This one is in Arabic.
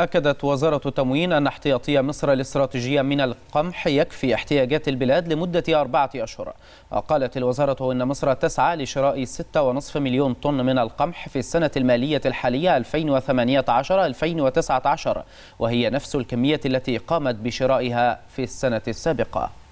أكدت وزارة التموين أن احتياطي مصر الاستراتيجية من القمح يكفي احتياجات البلاد لمدة أربعة أشهر وقالت الوزارة أن مصر تسعى لشراء 6.5 مليون طن من القمح في السنة المالية الحالية 2018-2019 وهي نفس الكمية التي قامت بشرائها في السنة السابقة